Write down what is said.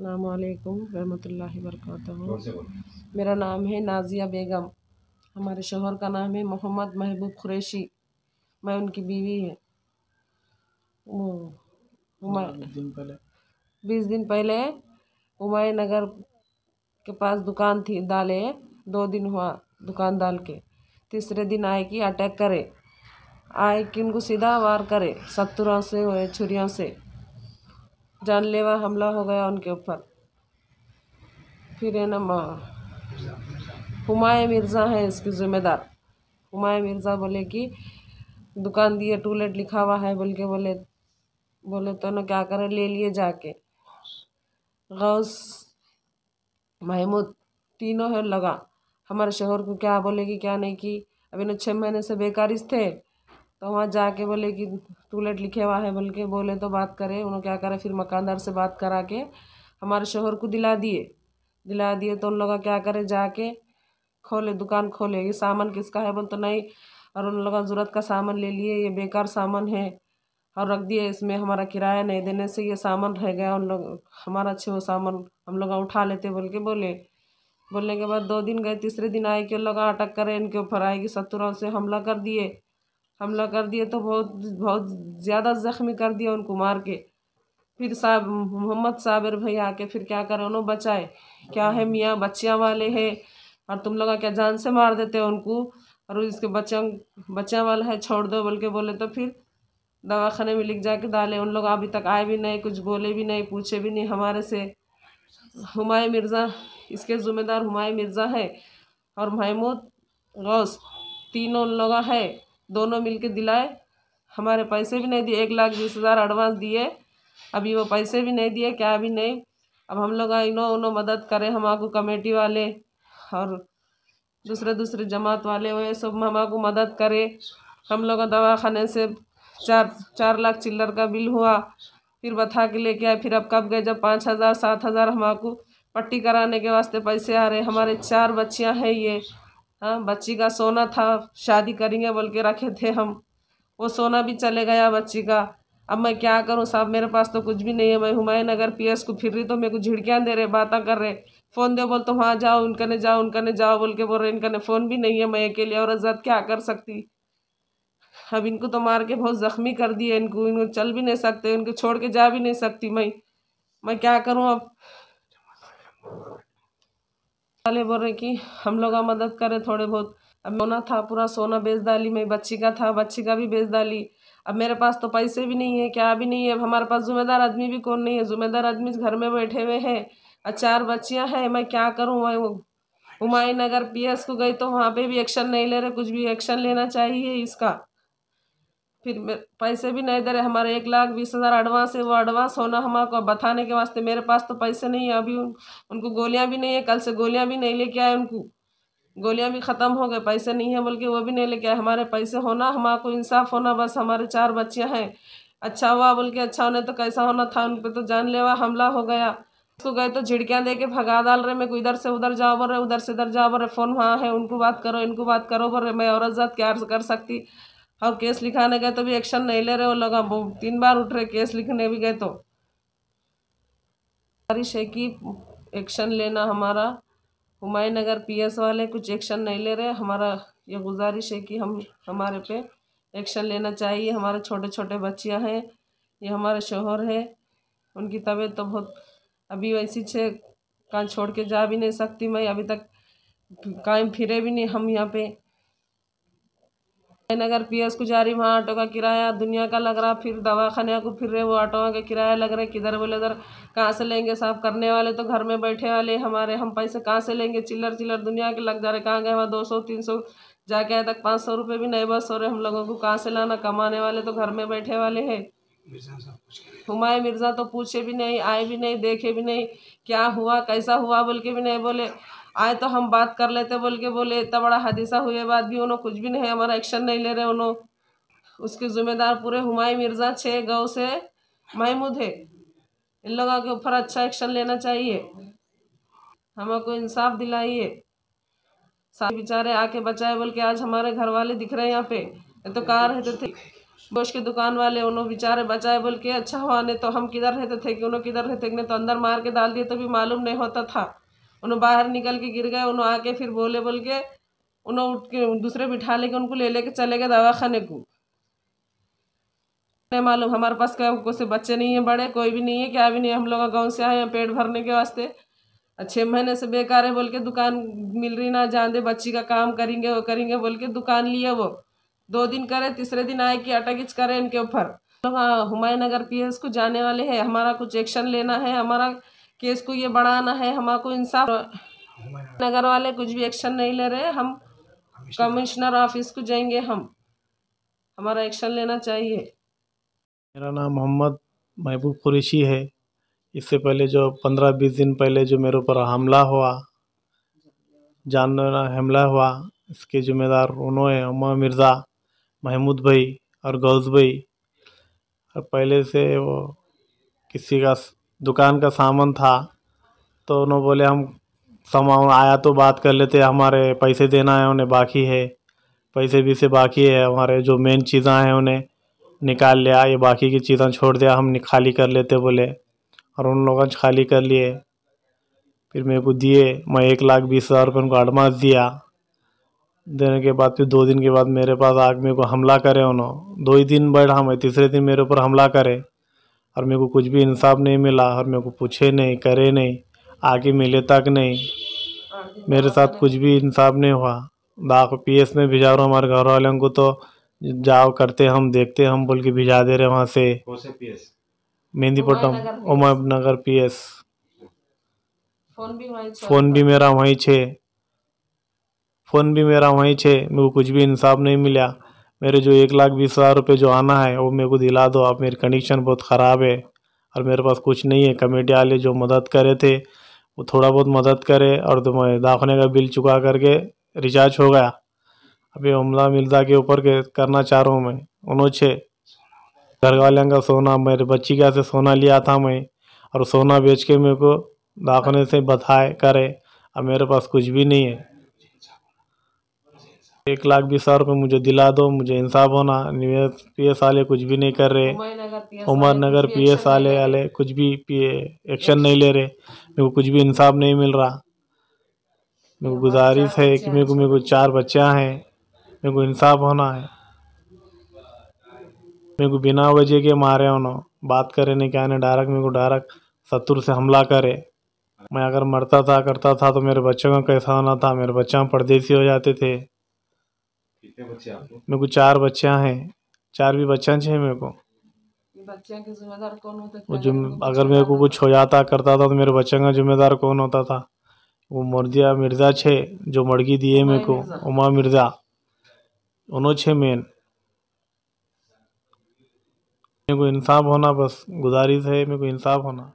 अल्लाम वरहमल मेरा नाम है नाजिया बेगम हमारे शोहर का नाम है मोहम्मद महबूब खुरैशी मैं उनकी बीवी है बीस दिन पहले उमाय नगर के पास दुकान थी डाले दो दिन हुआ दुकान डाल के तीसरे दिन आए कि अटैक करे आए कि उनको सीधा वार करे सत्तुरों से छुरियों से जानलेवा हमला हो गया उनके ऊपर फिर है ना हुमाय मिर्ज़ा है इसकी ज़िम्मेदार हुमाय मिर्ज़ा बोले कि दुकान दिए टूलेट लिखा हुआ है बोल के बोले बोले तो ना क्या करें ले लिए जाके गौस महमूद तीनों है लगा हमारे शहर को क्या बोलेगी क्या नहीं की अभी ना छः महीने से बेकारिज थे तो वहाँ जाके बोले कि टूलेट लिखे हुआ है बोल के बोले तो बात करें उन्होंने क्या करा फिर मकानदार से बात करा के हमारे शोहर को दिला दिए दिला दिए तो उन लोग क्या करे जाके खोले दुकान खोले ये सामान किसका है बोल तो नहीं और उन लोगों ज़रूरत का सामान ले लिए ये बेकार सामान है और रख दिए इसमें हमारा किराया नहीं देने से ये सामान रह गया उन लोग हमारा अच्छे वो सामान हम लोग उठा लेते बोल के बोले बोलने के बाद दो दिन गए तीसरे दिन आए कि उन लोग अटक करे इनके ऊपर आए कि शत्रुओं से हमला कर दिए हमला कर दिया तो बहुत बहुत ज़्यादा ज़ख्मी कर दिया उनको मार के फिर साहब मोहम्मद साबिर भाई आके फिर क्या करें उन्होंने बचाए क्या है मियाँ बच्चियाँ वाले हैं और तुम लोग क्या जान से मार देते उनको और इसके बच्चों बच्चा वाला है छोड़ दो बोल के बोले तो फिर दवाखाने में लिख जाके डाले उन लोग अभी तक आए भी नहीं कुछ बोले भी नहीं पूछे भी नहीं हमारे से हमाय मिर्ज़ा इसके ज़िम्मेदार हमाय मिर्ज़ा है और महमूद गौस तीनों लोग है दोनों मिल के दिलाए हमारे पैसे भी नहीं दिए एक लाख बीस हज़ार एडवांस दिए अभी वो पैसे भी नहीं दिए क्या भी नहीं अब हम लोग इनो उनो मदद करें हमारे कमेटी वाले और दूसरे दूसरे जमात वाले हुए सब हमारे मदद करे हम लोग दवा खाने से चार चार लाख चिल्लर का बिल हुआ फिर बता के लेके आए फिर अब कब गए जब पाँच हज़ार सात हज़ार हमारे पट्टी कराने के वास्ते पैसे आ रहे हमारे चार बच्चियां हैं ये हाँ बच्ची का सोना था शादी करेंगे बोल के रखे थे हम वो सोना भी चले गया बच्ची का अब मैं क्या करूँ साहब मेरे पास तो कुछ भी नहीं है मैं हुमायूं नगर पी एस को फिर रही तो मेरे को झिड़कियाँ दे रहे बातें कर रहे फ़ोन दे बोल तो वहाँ जाओ उनका ने जाओ उनका ने जाओ बोल के बोल रहे इनका ने फ़ोन भी नहीं है मैं अकेले और आज़ाद क्या कर सकती अब इनको तो मार के बहुत ज़ख्मी कर दिए इनको इनको चल भी नहीं सकते इनको छोड़ के जा भी नहीं सकती मैं मैं क्या करूँ अब वाले बोल रहे कि हम लोग का मदद करें थोड़े बहुत अब मोना था पूरा सोना बेच डाली मेरी बच्ची का था बच्ची का भी बेच डाली अब मेरे पास तो पैसे भी नहीं है क्या भी नहीं है अब हमारे पास जुम्मेदार आदमी भी कौन नहीं है जुम्मेदार आदमी घर में बैठे हुए हैं और चार बच्चियाँ हैं मैं क्या करूँ मैं हुमायूं नगर एस को गई तो वहाँ पे भी एक्शन नहीं ले रहे कुछ भी एक्शन लेना चाहिए इसका फिर पैसे भी नहीं दे रहे हमारे एक लाख बीस हज़ार एडवांस है वो एडवांस होना हमारे बताने के वास्ते मेरे पास तो पैसे नहीं है अभी उन, उनको गोलियां भी नहीं है कल से गोलियां भी नहीं लेके आए उनको गोलियां भी ख़त्म हो गए पैसे नहीं है बोल के वो भी नहीं लेके आए हमारे पैसे होना हमारे को इंसाफ होना बस हमारे चार बच्चियाँ हैं अच्छा हुआ बोल के अच्छा होने तो कैसा होना था उन पर तो जानलेवा हमला हो गया उसको गए तो झिड़कियाँ दे के भगा डाल रहे मेरे को इधर से उधर जाओ बोल रहे उधर से इधर जाओ बोल रहे फ़ोन वहाँ है उनको बात करो इनको बात करो बोल रहे मैं औरत जात क्या कर सकती और केस लिखाने गए तो भी एक्शन नहीं ले रहे वो लोग हम तीन बार उठ रहे केस लिखने भी गए तो बारिश है कि एक्शन लेना हमारा हुमायूं नगर पीएस वाले कुछ एक्शन नहीं ले रहे हमारा ये गुजारिश है कि हम हमारे पे एक्शन लेना चाहिए हमारे छोटे छोटे बच्चियां हैं ये हमारे शोहर है उनकी तबीयत तो बहुत अभी वैसी छे कहाँ छोड़ के जा भी नहीं सकती मैं अभी तक कायम फिरे भी नहीं हम यहाँ पे नगर पी एस रही वहाँ ऑटो का किराया दुनिया का लग रहा फिर दवा खाने को फिर रहे वो ऑटो का किराया लग रहा है किधर बोले उधर कहाँ से लेंगे साफ करने वाले तो घर में बैठे वाले हमारे हम पैसे कहाँ से लेंगे चिल्लर चिल्लर दुनिया के लग जा रहे कहाँ गए वहाँ दो सौ तीन सौ जाके आए तक पाँच सौ रुपये भी नहीं बस हो रहे हम लोगों को कहाँ से लाना कमाने वाले तो घर में बैठे वाले हैं हुमाय मिर्ज़ा तो पूछे भी नहीं आए भी नहीं देखे भी नहीं क्या हुआ कैसा हुआ बोल के भी नहीं बोले आए तो हम बात कर लेते बोल के बोले इतना बड़ा हादिसा हुए बाद भी उन्होंने कुछ भी नहीं हमारा एक्शन नहीं ले रहे उन्होंने उसके ज़िम्मेदार पूरे हुमाय मिर्ज़ा छः गाँव से महमूद है इन लोगों के ऊपर अच्छा एक्शन लेना चाहिए हमको इंसाफ दिलाइए सारे बेचारे आके बचाए बोल के आज हमारे घर वाले दिख रहे हैं यहाँ पे तो कार रहते तो थे बोश के दुकान वाले उन्होंने बेचारे बचाए बोल के अच्छा हुआ हाँ, ने तो हम किधर रहते थे कि उन्होंने किधर रहते थे तो अंदर मार के डाल दिए तो भी मालूम नहीं होता था उन्होंने बाहर निकल के गिर गए उन्होंने आके फिर बोले बोल के उन्होंने उठ के दूसरे बिठा लेके उनको ले लेके चले गए दवाखाने को नहीं मालूम हमारे पास क्या कोई बच्चे नहीं है बड़े कोई भी नहीं है क्या भी नहीं हम लोग गाँव से आए हैं पेट भरने के वास्ते छः महीने से बेकार है बोल के दुकान मिल रही ना जान दे बच्ची का काम करेंगे वो करेंगे बोल के दुकान लिए वो दो दिन करे तीसरे दिन आए कि अटैच करें इनके ऊपर तो हाँ हुमायूं नगर पी को जाने वाले हैं हमारा कुछ एक्शन लेना है हमारा केस को ये बढ़ाना है हमारा को इंसाफ नगर वाले कुछ भी एक्शन नहीं ले रहे हम कमिश्नर ऑफिस को जाएंगे हम हमारा एक्शन लेना चाहिए मेरा नाम मोहम्मद महबूब कुरेशी है इससे पहले जो पंद्रह बीस दिन पहले जो मेरे ऊपर हमला हुआ जानना हमला हुआ इसके जिम्मेदार उन्होंने उमा मिर्ज़ा महमूद भाई और गौस भाई और पहले से वो किसी का दुकान का सामान था तो उन्होंने बोले हम सामान आया तो बात कर लेते हमारे पैसे देना है उन्हें बाकी है पैसे भी से बाकी है हमारे जो मेन चीज़ें हैं उन्हें निकाल लिया ये बाकी की चीज़ें छोड़ दिया हम खाली कर लेते बोले और उन लोगों ने खाली कर लिए फिर मेरे को दिए मैं एक लाख बीस हज़ार रुपये उनको एडवांस दिया देने के बाद फिर दो दिन के बाद मेरे पास आग मेरे को हमला करे उन्होंने दो ही दिन बैठा मैं तीसरे दिन मेरे ऊपर हमला करे और मेरे को कुछ भी इंसाफ नहीं मिला और मेरे को पूछे नहीं करे नहीं आगे मिले तक नहीं मेरे साथ कुछ भी इंसाफ नहीं हुआ दाख पी एस में भिजा रहा हमारे घर वालों को तो जाओ करते हम देखते हम बोल के भिजा दे रहे वहाँ से Mehdipatnam Uma Nagar P S phone भी मेरा वहीं छे फ़ोन भी मेरा वहीं छे मेरे को कुछ भी इंसाफ नहीं मिला मेरे जो एक लाख बीस हज़ार रुपये जो आना है वो मेरे को दिला दो आप मेरी कंडीशन बहुत ख़राब है और मेरे पास कुछ नहीं है कमेटी वाले जो मदद करे थे वो थोड़ा बहुत मदद करे और तो मैं दाखने का बिल चुका करके रिचार्ज हो गया अभी हमला मिलता के ऊपर के करना चाह रहा हूँ मैं उन्होंने छे घर वाले का सोना मेरे बच्ची के से सोना लिया था मैं और सोना बेच के मेरे को दाखने से बताए करे अब मेरे पास कुछ भी नहीं है एक लाख बीस हज़ार रुपये मुझे दिला दो मुझे इंसाफ होना पी एस वाले कुछ भी नहीं कर रहे उमर नगर पी एस वाले वाले कुछ भी पी एक्शन नहीं ले रहे मेरे को कुछ भी इंसाफ नहीं मिल रहा मेरे को गुजारिश है कि मेरे को मेरे को चार बच्चा हैं मेरे को इंसाफ होना है मेरे को बिना वजह के मारे होना बात करे नहीं क्या नहीं डायरेक्ट मेरे को डायरेक्ट शत्रु से हमला करे मैं अगर मरता था करता था तो मेरे बच्चों का कैसा होना था मेरे बच्चे परदेसी हो जाते थे कितने बच्चे आपको मेरे को चार बच्चियाँ हैं चार भी बच्चा है मेरे को बच्चे के जिम्मेदार कौन होता अगर मेरे को कुछ हो जाता करता था तो मेरे बच्चे का जिम्मेदार कौन होता था वो मुर्दिया मिर्जा छे जो मड़गी दिए मेरे को उमा मिर्जा उन्हों छे मेन मेरे को इंसाफ होना बस गुजारिश है मेरे को इंसाफ होना